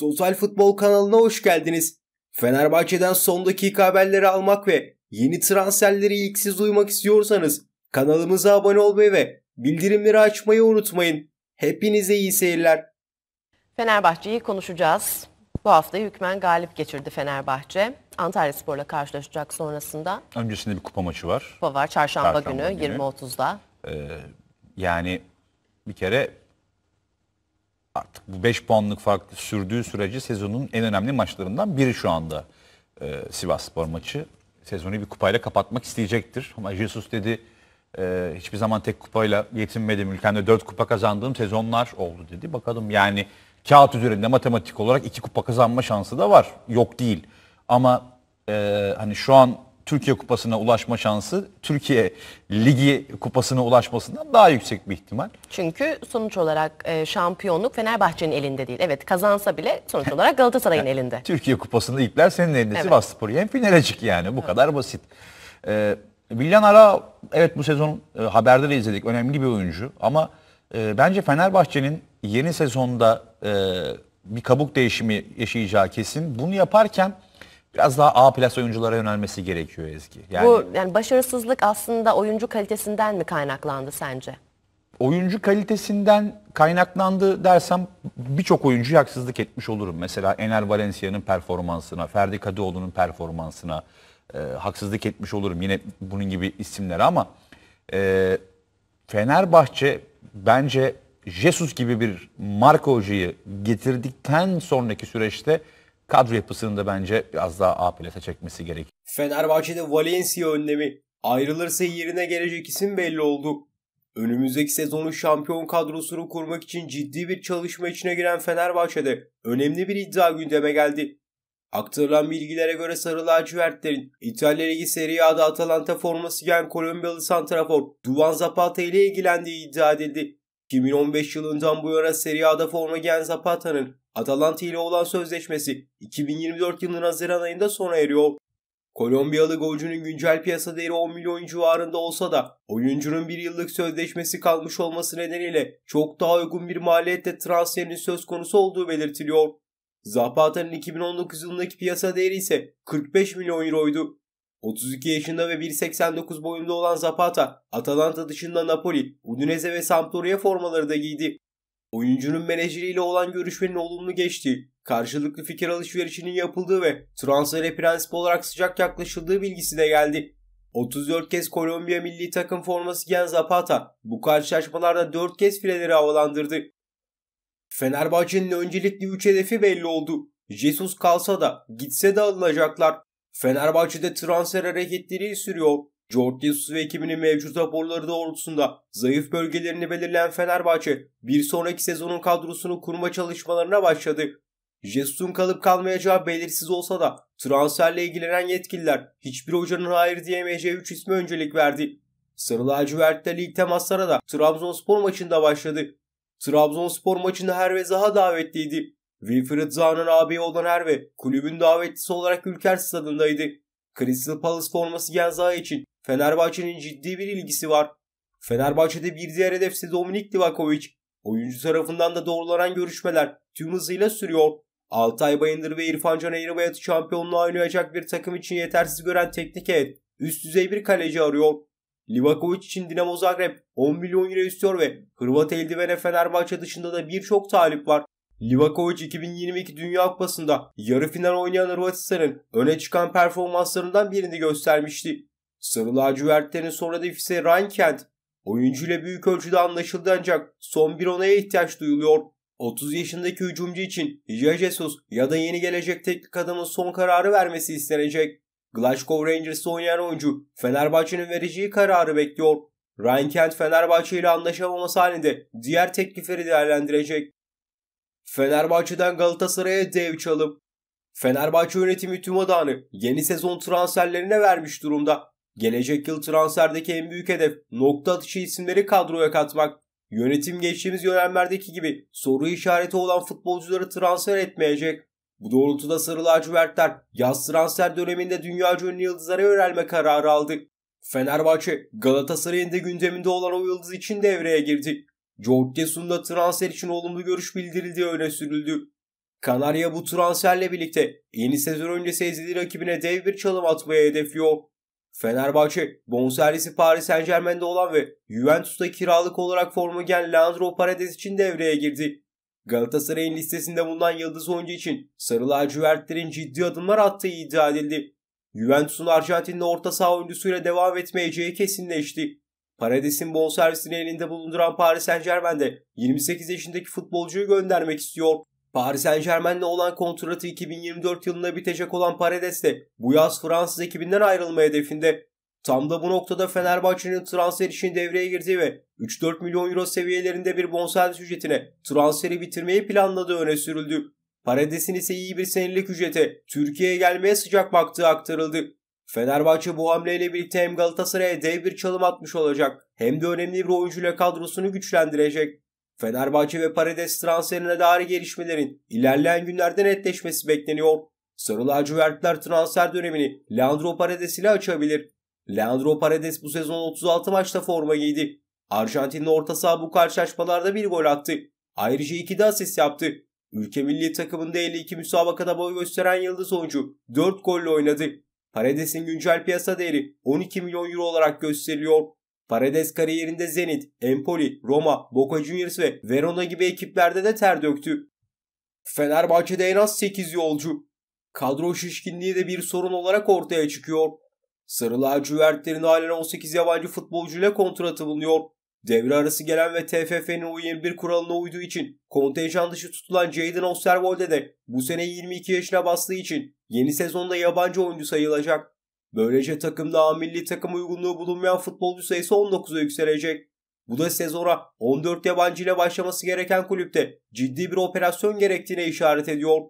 Total Futbol kanalına hoş geldiniz. Fenerbahçe'den son dakika haberleri almak ve yeni transferleri ilk siz duymak istiyorsanız kanalımıza abone olmayı ve bildirimleri açmayı unutmayın. Hepinize iyi seyirler. Fenerbahçe'yi konuşacağız. Bu haftayı hükmen galip geçirdi Fenerbahçe. Antalya Spor'la karşılaşacak sonrasında. Öncesinde bir kupa maçı var. Kupa var çarşamba, çarşamba günü, günü. 20.30'da. Ee, yani bir kere artık bu 5 puanlık fark sürdüğü sürece sezonun en önemli maçlarından biri şu anda e, Sivas Spor maçı. Sezonu bir kupayla kapatmak isteyecektir. Ama Jesus dedi e, hiçbir zaman tek kupayla yetinmedim. Ülkemde 4 kupa kazandığım sezonlar oldu dedi. Bakalım yani kağıt üzerinde matematik olarak 2 kupa kazanma şansı da var. Yok değil. Ama e, hani şu an Türkiye Kupası'na ulaşma şansı Türkiye Ligi Kupası'na ulaşmasından daha yüksek bir ihtimal. Çünkü sonuç olarak e, şampiyonluk Fenerbahçe'nin elinde değil. Evet kazansa bile sonuç olarak Galatasaray'ın yani, elinde. Türkiye Kupası'nda ilkler senin elinde. Evet. Sivas Spor finale çık yani bu evet. kadar basit. E, Villan Ara evet bu sezon e, haberde de izledik önemli bir oyuncu ama e, bence Fenerbahçe'nin yeni sezonda e, bir kabuk değişimi yaşayacağı kesin. Bunu yaparken biraz daha A plus oyunculara yönelmesi gerekiyor Ezgi. Yani, Bu yani başarısızlık aslında oyuncu kalitesinden mi kaynaklandı sence? oyuncu kalitesinden kaynaklandı dersem birçok oyuncu haksızlık etmiş olurum. Mesela Ener Valencia'nın performansına, Ferdi Kadıoğlu'nun performansına e, haksızlık etmiş olurum. Yine bunun gibi isimlere ama e, Fenerbahçe bence Jesus gibi bir Marco Hoca'yı getirdikten sonraki süreçte kadro yapısını da bence biraz daha A plase çekmesi gerek. Fenerbahçe'de Valencia önlemi ayrılırsa yerine gelecek isim belli oldu. Önümüzdeki sezonu şampiyon kadrosunu kurmak için ciddi bir çalışma içine giren Fenerbahçe'de önemli bir iddia gündeme geldi. Aktarılan bilgilere göre Sarı Lacivertlerin İtalya Ligi Serie A'da Atalanta forması giyen Kolombiyalı Santrafor Duvan Zapata ile ilgilendiği iddia edildi. 2015 yılından bu yana Serie A'da forma giyen Zapata'nın Atalanta ile olan sözleşmesi 2024 yılının Haziran ayında sona eriyor. Kolombiyalı golcünün güncel piyasa değeri 10 milyon civarında olsa da oyuncunun bir yıllık sözleşmesi kalmış olması nedeniyle çok daha uygun bir maliyetle transferinin söz konusu olduğu belirtiliyor. Zapata'nın 2019 yılındaki piyasa değeri ise 45 milyon euroydu. 32 yaşında ve 1.89 boyunda olan Zapata, Atalanta dışında Napoli, Udinese ve Sampdoria formaları da giydi. Oyuncunun menajeriyle olan görüşmenin olumlu geçtiği, karşılıklı fikir alışverişinin yapıldığı ve transfere prensip olarak sıcak yaklaşıldığı bilgisi de geldi. 34 kez Kolombiya milli takım forması giyen Zapata bu karşılaşmalarda 4 kez fileleri havalandırdı. Fenerbahçe'nin öncelikli 3 hedefi belli oldu. Jesus kalsa da gitse de alınacaklar. Fenerbahçe'de transfer hareketleri sürüyor. George Jesus ve ekibinin mevcut raporları doğrultusunda zayıf bölgelerini belirleyen Fenerbahçe bir sonraki sezonun kadrosunu kurma çalışmalarına başladı. Jesus'un kalıp kalmayacağı belirsiz olsa da transferle ilgilenen yetkililer hiçbir hocanın hayır diyemeyeceği 3 ismi öncelik verdi. Sarı lacivertli lig temaslara da Trabzonspor maçında başladı. Trabzonspor maçında Herve daha davetliydi. Wilfred Zaha'nın ağabeyi olan Herve kulübün davetlisi olarak Ülker stadındaydı. Crystal Palace forması giyen Zaha için Fenerbahçe'nin ciddi bir ilgisi var. Fenerbahçe'de bir diğer hedef ise Dominik Divakovic. Oyuncu tarafından da doğrulanan görüşmeler tüm hızıyla sürüyor. Altay Bayındır ve İrfan Can Eğribayat'ı şampiyonluğa oynayacak bir takım için yetersiz gören teknik heyet üst düzey bir kaleci arıyor. Livakovic için Dinamo Zagreb 10 milyon euro istiyor ve Hırvat eldivene Fenerbahçe dışında da birçok talip var. Livakovic 2022 Dünya Kupası'nda yarı final oynayan Hırvatistan'ın öne çıkan performanslarından birini göstermişti. Sarı lacivertlerin sonra defise Rankent oyuncuyla büyük ölçüde anlaşıldı ancak son bir onaya ihtiyaç duyuluyor. 30 yaşındaki hücumcu için ya Jesus ya da yeni gelecek teknik adamın son kararı vermesi istenecek. Glasgow Rangers oynayan oyuncu Fenerbahçe'nin vereceği kararı bekliyor. Ryan Kent Fenerbahçe ile anlaşamaması halinde diğer teklifleri değerlendirecek. Fenerbahçe'den Galatasaray'a dev çalım. Fenerbahçe yönetimi tüm adağını yeni sezon transferlerine vermiş durumda. Gelecek yıl transferdeki en büyük hedef nokta atışı isimleri kadroya katmak. Yönetim geçtiğimiz dönemlerdeki gibi soru işareti olan futbolcuları transfer etmeyecek. Bu doğrultuda Sarı Lacivertler yaz transfer döneminde dünya ünlü yıldızlara yönelme kararı aldı. Fenerbahçe Galatasaray'ın da gündeminde olan o yıldız için devreye girdi. George Jesus'un da transfer için olumlu görüş bildirildiği öne sürüldü. Kanarya bu transferle birlikte yeni sezon öncesi ezili rakibine dev bir çalım atmaya hedefliyor. Fenerbahçe, bonservisi Paris Saint Germain'de olan ve Juventus'ta kiralık olarak forma giyen Leandro Paredes için devreye girdi. Galatasaray'ın listesinde bulunan yıldız oyuncu için Sarı Lacivertlerin ciddi adımlar attığı iddia edildi. Juventus'un Arjantinli orta saha oyuncusuyla devam etmeyeceği kesinleşti. Paradis'in bol servisini elinde bulunduran Paris Saint Germain de 28 yaşındaki futbolcuyu göndermek istiyor. Paris Saint Germain'le olan kontratı 2024 yılında bitecek olan Paredes de bu yaz Fransız ekibinden ayrılma hedefinde. Tam da bu noktada Fenerbahçe'nin transfer için devreye girdiği ve 3-4 milyon euro seviyelerinde bir bonservis ücretine transferi bitirmeyi planladığı öne sürüldü. Paredes'in ise iyi bir senelik ücrete Türkiye'ye gelmeye sıcak baktığı aktarıldı. Fenerbahçe bu hamleyle birlikte hem Galatasaray'a dev bir çalım atmış olacak hem de önemli bir oyuncuyla kadrosunu güçlendirecek. Fenerbahçe ve Paredes transferine dair gelişmelerin ilerleyen günlerde netleşmesi bekleniyor. Sarı lacivertler transfer dönemini Leandro Paredes ile açabilir. Leandro Paredes bu sezon 36 maçta forma giydi. Arjantin'in orta saha bu karşılaşmalarda bir gol attı. Ayrıca iki de asist yaptı. Ülke milli takımında 52 müsabakada boy gösteren yıldız oyuncu 4 golle oynadı. Paredes'in güncel piyasa değeri 12 milyon euro olarak gösteriliyor. Paredes kariyerinde Zenit, Empoli, Roma, Boca Juniors ve Verona gibi ekiplerde de ter döktü. Fenerbahçe'de en az 8 yolcu. Kadro şişkinliği de bir sorun olarak ortaya çıkıyor. Sarı lacivertlerin halen 18 yabancı futbolcuyla kontratı bulunuyor. Devre arası gelen ve TFF'nin U21 kuralına uyduğu için kontenjan dışı tutulan Jadon Osterwolde de bu sene 22 yaşına bastığı için Yeni sezonda yabancı oyuncu sayılacak. Böylece takımda milli takım uygunluğu bulunmayan futbolcu sayısı 19'a yükselecek. Bu da sezona 14 yabancı ile başlaması gereken kulüpte ciddi bir operasyon gerektiğine işaret ediyor.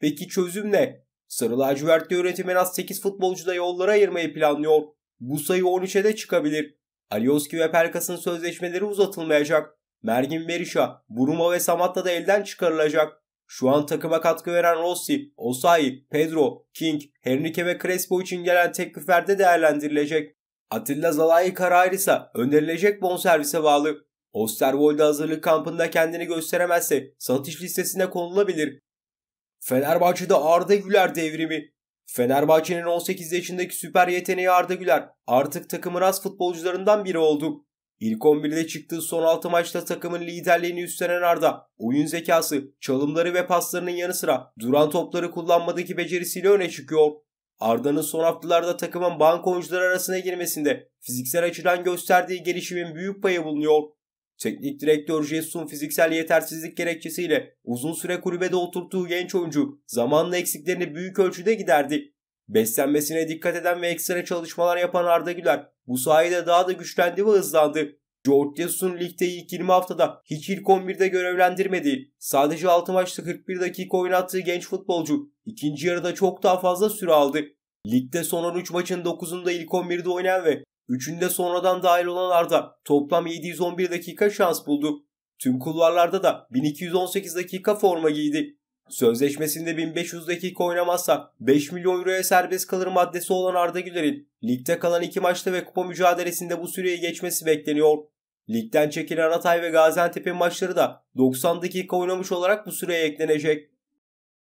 Peki çözüm ne? Sarı lacivertli yönetim en az 8 futbolcu da yollara ayırmayı planlıyor. Bu sayı 13'e de çıkabilir. Alioski ve Perkas'ın sözleşmeleri uzatılmayacak. Mergin Berisha, Buruma ve Samatta da elden çıkarılacak. Şu an takıma katkı veren Rossi, Osayi, Pedro, King, Henrique ve Crespo için gelen tekliflerde değerlendirilecek. Atilla Zalai kararı ise önerilecek bonservise bağlı. Osterwold'e hazırlık kampında kendini gösteremezse satış listesine konulabilir. Fenerbahçe'de Arda Güler devrimi. Fenerbahçe'nin 18 yaşındaki süper yeteneği Arda Güler artık takımın az futbolcularından biri oldu. İlk 11'de çıktığı son 6 maçta takımın liderliğini üstlenen Arda, oyun zekası, çalımları ve paslarının yanı sıra duran topları kullanmadaki becerisiyle öne çıkıyor. Arda'nın son haftalarda takımın bank oyuncuları arasına girmesinde fiziksel açıdan gösterdiği gelişimin büyük payı bulunuyor. Teknik direktör Jesus'un fiziksel yetersizlik gerekçesiyle uzun süre kulübede oturttuğu genç oyuncu zamanla eksiklerini büyük ölçüde giderdi. Beslenmesine dikkat eden ve ekstra çalışmalar yapan Arda Güler bu sayede daha da güçlendi ve hızlandı. George Jetson ligde ilk 20 haftada hiç ilk 11'de görevlendirmediği, sadece 6 maçta 41 dakika oynattığı genç futbolcu ikinci yarıda çok daha fazla süre aldı. Ligde son 13 maçın 9'unda ilk 11'de oynayan ve 3'ünde sonradan dahil olan Arda toplam 711 dakika şans buldu. Tüm kulvarlarda da 1218 dakika forma giydi. Sözleşmesinde 1500 dakika oynamazsa 5 milyon euroya serbest kalır maddesi olan Arda Güler'in ligde kalan iki maçta ve kupa mücadelesinde bu süreyi geçmesi bekleniyor. Ligden çekilen Hatay ve Gaziantep'in maçları da 90 dakika oynamış olarak bu süreye eklenecek.